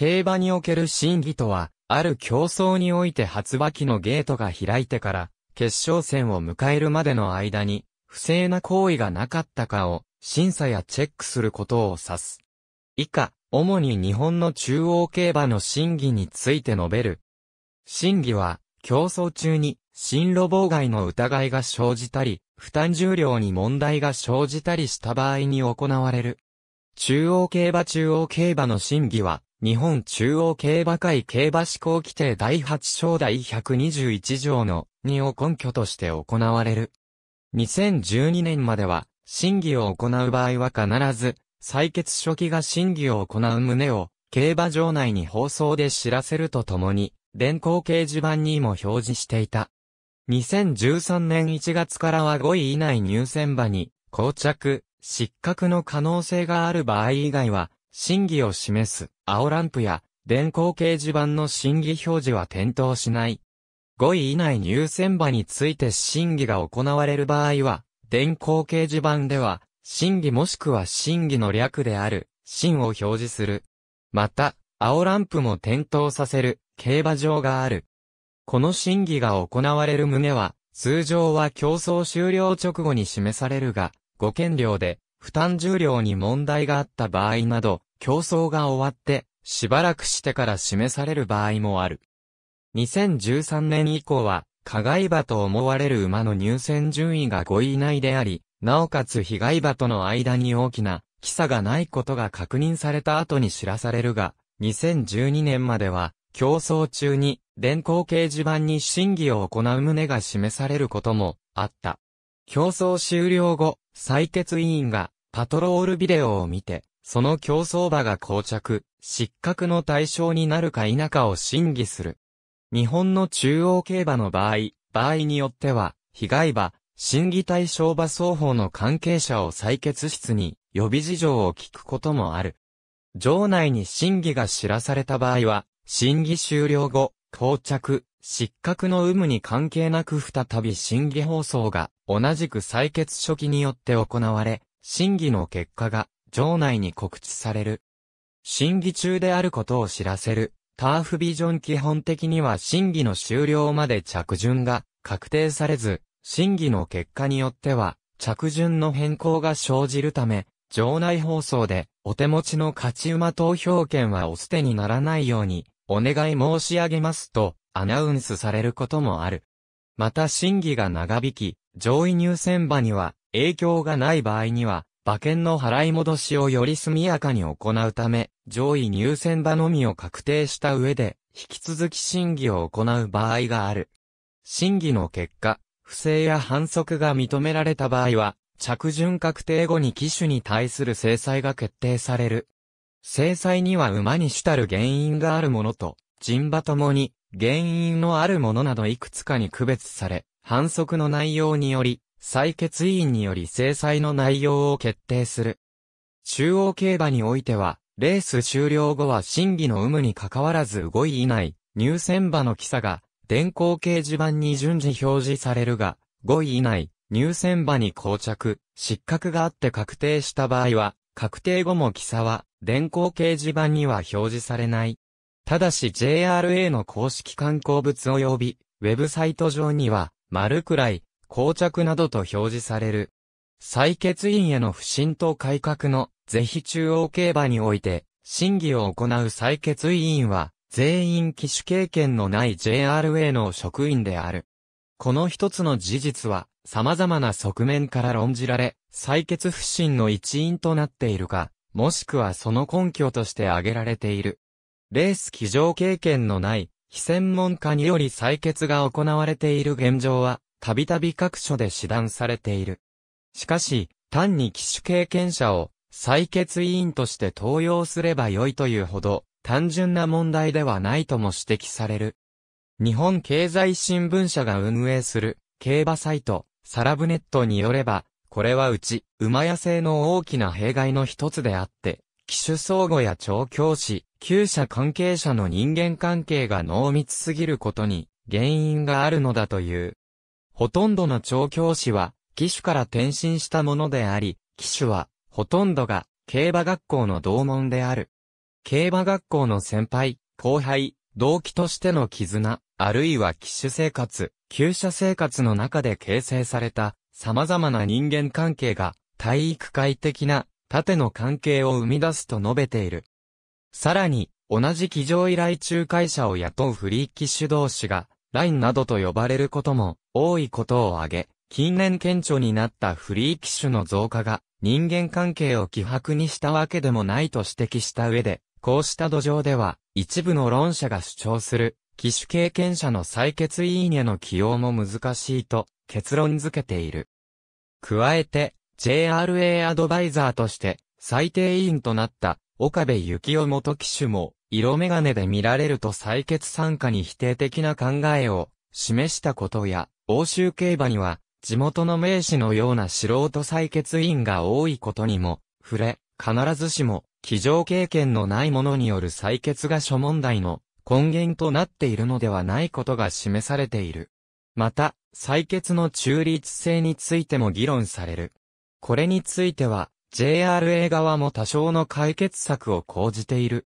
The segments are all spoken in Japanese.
競馬における審議とは、ある競争において発馬機のゲートが開いてから、決勝戦を迎えるまでの間に、不正な行為がなかったかを、審査やチェックすることを指す。以下、主に日本の中央競馬の審議について述べる。審議は、競争中に、進路妨害の疑いが生じたり、負担重量に問題が生じたりした場合に行われる。中央競馬中央競馬の審議は、日本中央競馬会競馬施行規定第8章第121条の2を根拠として行われる。2012年までは、審議を行う場合は必ず、採決初期が審議を行う旨を、競馬場内に放送で知らせるとともに、電光掲示板にも表示していた。2013年1月からは5位以内入選馬に、膠着、失格の可能性がある場合以外は、審議を示す青ランプや電光掲示板の審議表示は点灯しない。5位以内入選馬について審議が行われる場合は、電光掲示板では、審議もしくは審議の略である、審を表示する。また、青ランプも点灯させる、競馬場がある。この審議が行われる旨は、通常は競争終了直後に示されるが、5件量で負担重量に問題があった場合など、競争が終わって、しばらくしてから示される場合もある。2013年以降は、加害馬と思われる馬の入選順位が5位以内であり、なおかつ被害馬との間に大きな、記差がないことが確認された後に知らされるが、2012年までは、競争中に、電光掲示板に審議を行う旨が示されることも、あった。競争終了後、採決委員がパトロールビデオを見て、その競争馬が膠着、失格の対象になるか否かを審議する。日本の中央競馬の場合、場合によっては、被害馬、審議対象馬双方の関係者を採決室に予備事情を聞くこともある。場内に審議が知らされた場合は、審議終了後、膠着、失格の有無に関係なく再び審議放送が同じく採決書記によって行われ、審議の結果が場内に告知される。審議中であることを知らせる。ターフビジョン基本的には審議の終了まで着順が確定されず、審議の結果によっては着順の変更が生じるため、場内放送でお手持ちの勝ち馬投票権はお捨てにならないようにお願い申し上げますとアナウンスされることもある。また審議が長引き、上位入選馬には、影響がない場合には、馬券の払い戻しをより速やかに行うため、上位入選馬のみを確定した上で、引き続き審議を行う場合がある。審議の結果、不正や反則が認められた場合は、着順確定後に機種に対する制裁が決定される。制裁には馬に主たる原因があるものと、人馬ともに、原因のあるものなどいくつかに区別され、反則の内容により、採決委員により制裁の内容を決定する。中央競馬においては、レース終了後は審議の有無に関わらず5位以内、入選馬の記者が、電光掲示板に順次表示されるが、5位以内、入選馬に膠着、失格があって確定した場合は、確定後も記者は、電光掲示板には表示されない。ただし JRA の公式観光物及び、ウェブサイト上には、丸くらい、膠着などと表示される。採決員への不信と改革の是非中央競馬において、審議を行う採決委員は、全員機種経験のない JRA の職員である。この一つの事実は、様々な側面から論じられ、採決不信の一因となっているか、もしくはその根拠として挙げられている。レース騎乗経験のない非専門家により採決が行われている現状は、たびたび各所で指談されている。しかし、単に機種経験者を採決委員として登用すればよいというほど、単純な問題ではないとも指摘される。日本経済新聞社が運営する、競馬サイト、サラブネットによれば、これはうち、馬屋製の大きな弊害の一つであって、機種相互や調教師、旧社関係者の人間関係が濃密すぎることに原因があるのだという。ほとんどの調教師は、機種から転身したものであり、機種は、ほとんどが、競馬学校の同門である。競馬学校の先輩、後輩、同期としての絆、あるいは騎手生活、旧車生活の中で形成された様々な人間関係が体育会的な縦の関係を生み出すと述べている。さらに、同じ機上依頼仲介者を雇うフリー機種同士が、ラインなどと呼ばれることも多いことを挙げ、近年顕著になったフリー機種の増加が人間関係を希薄にしたわけでもないと指摘した上で、こうした土壌では一部の論者が主張する機種経験者の採決委員への起用も難しいと結論付けている。加えて、JRA アドバイザーとして最低委員となった岡部幸雄元騎手も色眼鏡で見られると採決参加に否定的な考えを示したことや、欧州競馬には地元の名士のような素人採決委員が多いことにも触れ、必ずしも騎乗経験のない者による採決が諸問題の根源となっているのではないことが示されている。また、採決の中立性についても議論される。これについては、JRA 側も多少の解決策を講じている。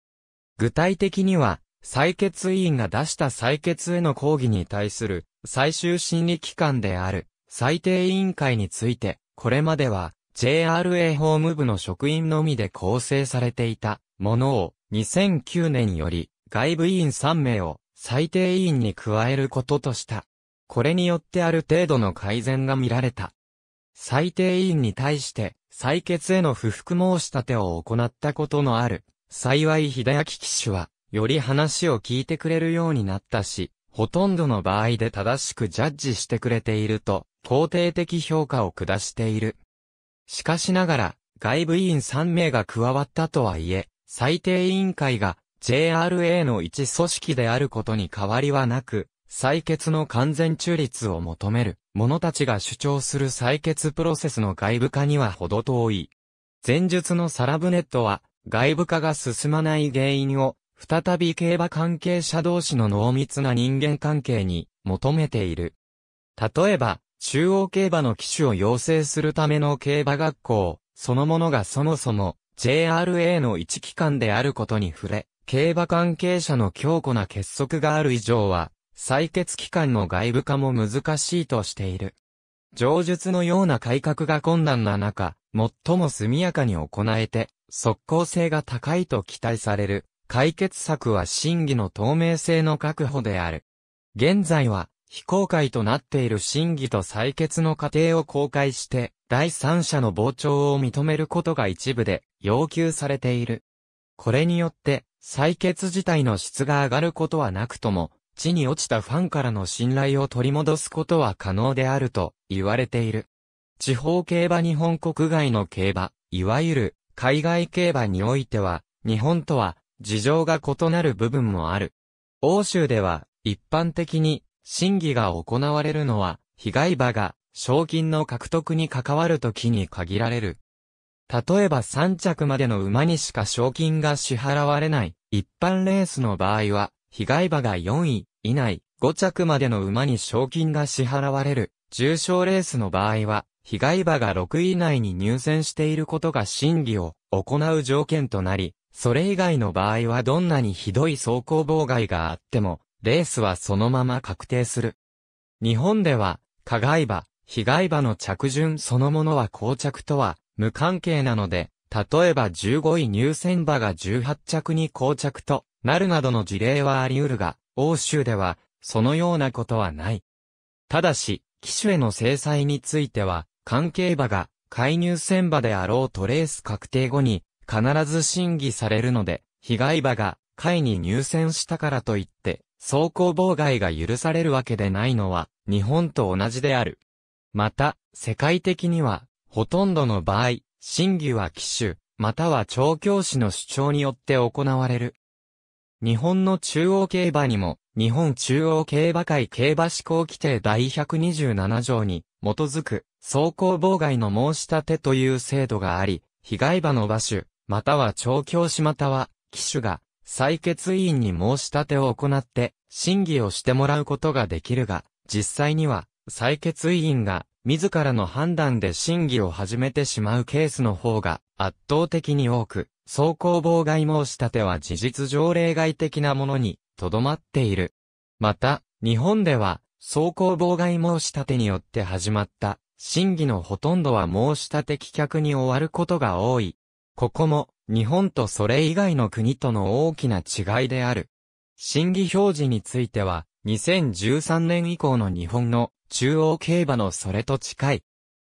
具体的には、採決委員が出した採決への抗議に対する最終審理機関である最低委員会について、これまでは JRA 法務部の職員のみで構成されていたものを2009年より外部委員3名を最低委員に加えることとした。これによってある程度の改善が見られた。最低委員に対して、採決への不服申し立てを行ったことのある。幸い秀明騎手は、より話を聞いてくれるようになったし、ほとんどの場合で正しくジャッジしてくれていると、肯定的評価を下している。しかしながら、外部委員3名が加わったとはいえ、最低委員会が JRA の一組織であることに変わりはなく、採決の完全中立を求める者たちが主張する採決プロセスの外部化には程遠い。前述のサラブネットは、外部化が進まない原因を、再び競馬関係者同士の濃密な人間関係に求めている。例えば、中央競馬の機種を養成するための競馬学校、そのものがそもそも JRA の一機関であることに触れ、競馬関係者の強固な結束がある以上は、採血機関の外部化も難しいとしている。上述のような改革が困難な中、最も速やかに行えて、即効性が高いと期待される、解決策は審議の透明性の確保である。現在は、非公開となっている審議と採決の過程を公開して、第三者の傍聴を認めることが一部で要求されている。これによって、採決自体の質が上がることはなくとも、地に落ちたファンからの信頼を取り戻すことは可能であると言われている。地方競馬日本国外の競馬、いわゆる海外競馬においては、日本とは事情が異なる部分もある。欧州では一般的に審議が行われるのは被害馬が賞金の獲得に関わる時に限られる。例えば3着までの馬にしか賞金が支払われない一般レースの場合は被害馬が4位以内、5着までの馬に賞金が支払われる、重賞レースの場合は、被害馬が6位以内に入選していることが審議を行う条件となり、それ以外の場合はどんなにひどい走行妨害があっても、レースはそのまま確定する。日本では、加害馬、被害馬の着順そのものは膠着とは無関係なので、例えば15位入選馬が18着に膠着となるなどの事例はあり得るが、欧州では、そのようなことはない。ただし、機種への制裁については、関係馬が介入戦馬であろうとレース確定後に必ず審議されるので、被害馬が会に入選したからといって、走行妨害が許されるわけでないのは、日本と同じである。また、世界的には、ほとんどの場合、審議は機種、または調教師の主張によって行われる日本の中央競馬にも、日本中央競馬会競馬施行規定第127条に基づく、走行妨害の申し立てという制度があり、被害馬の馬主、または調教師または、騎手が、採決委員に申し立てを行って、審議をしてもらうことができるが、実際には、採決委員が、自らの判断で審議を始めてしまうケースの方が圧倒的に多く、走行妨害申し立ては事実上例外的なものに、とどまっている。また、日本では、走行妨害申し立てによって始まった、審議のほとんどは申し立て棄却に終わることが多い。ここも、日本とそれ以外の国との大きな違いである。審議表示については、2013年以降の日本の中央競馬のそれと近い。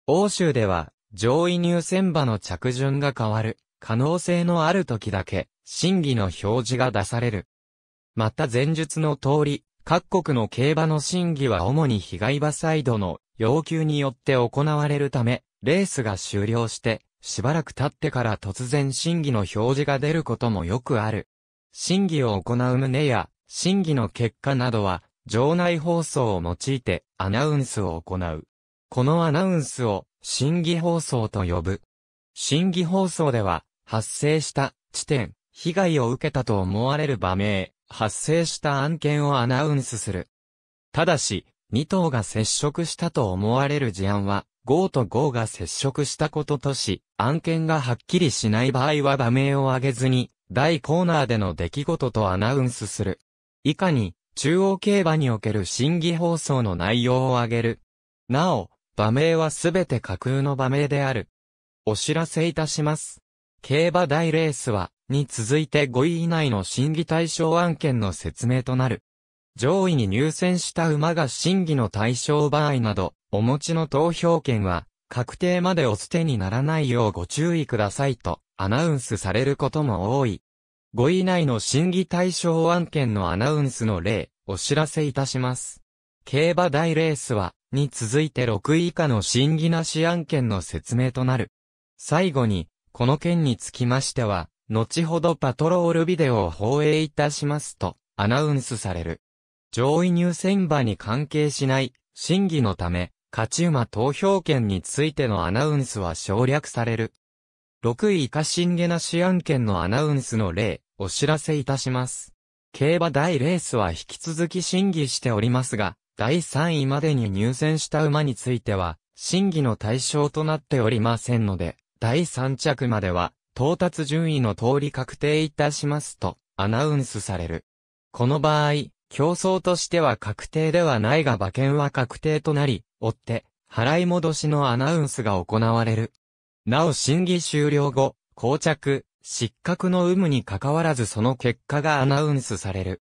欧州では、上位入選馬の着順が変わる可能性のある時だけ審議の表示が出される。また前述の通り、各国の競馬の審議は主に被害馬サイドの要求によって行われるため、レースが終了して、しばらく経ってから突然審議の表示が出ることもよくある。審議を行う旨や、審議の結果などは、場内放送を用いてアナウンスを行う。このアナウンスを審議放送と呼ぶ。審議放送では、発生した地点、被害を受けたと思われる場名、発生した案件をアナウンスする。ただし、2頭が接触したと思われる事案は、5と5が接触したこととし、案件がはっきりしない場合は場名を挙げずに、大コーナーでの出来事とアナウンスする。以下に、中央競馬における審議放送の内容を挙げる。なお、場名はすべて架空の場名である。お知らせいたします。競馬大レースは、に続いて5位以内の審議対象案件の説明となる。上位に入選した馬が審議の対象場合など、お持ちの投票権は、確定までお捨てにならないようご注意くださいと、アナウンスされることも多い。5位以内の審議対象案件のアナウンスの例、お知らせいたします。競馬大レースは、に続いて6位以下の審議なし案件の説明となる。最後に、この件につきましては、後ほどパトロールビデオを放映いたしますと、アナウンスされる。上位入選馬に関係しない、審議のため、勝ち馬投票権についてのアナウンスは省略される。6位以下審議なし案件のアナウンスの例、お知らせいたします。競馬大レースは引き続き審議しておりますが、第3位までに入選した馬については、審議の対象となっておりませんので、第3着までは、到達順位の通り確定いたしますと、アナウンスされる。この場合、競争としては確定ではないが馬券は確定となり、追って、払い戻しのアナウンスが行われる。なお審議終了後、膠着、失格の有無に関わらずその結果がアナウンスされる。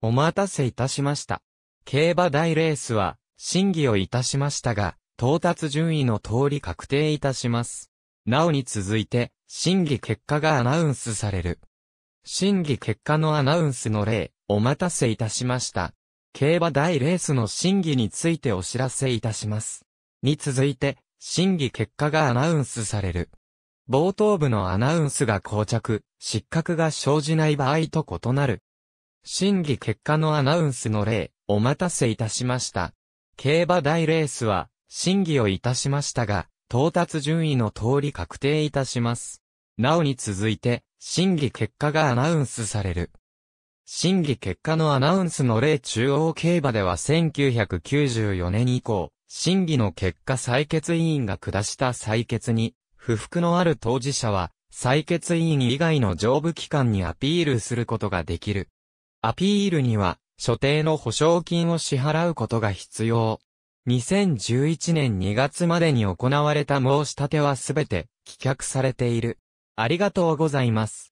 お待たせいたしました。競馬大レースは、審議をいたしましたが、到達順位の通り確定いたします。なおに続いて、審議結果がアナウンスされる。審議結果のアナウンスの例、お待たせいたしました。競馬大レースの審議についてお知らせいたします。に続いて、審議結果がアナウンスされる。冒頭部のアナウンスが膠着、失格が生じない場合と異なる。審議結果のアナウンスの例、お待たせいたしました。競馬大レースは、審議をいたしましたが、到達順位の通り確定いたします。なおに続いて、審議結果がアナウンスされる。審議結果のアナウンスの例中央競馬では1994年以降、審議の結果採決委員が下した採決に、不服のある当事者は、採決委員以外の上部機関にアピールすることができる。アピールには、所定の保証金を支払うことが必要。2011年2月までに行われた申し立ては全て棄却されている。ありがとうございます。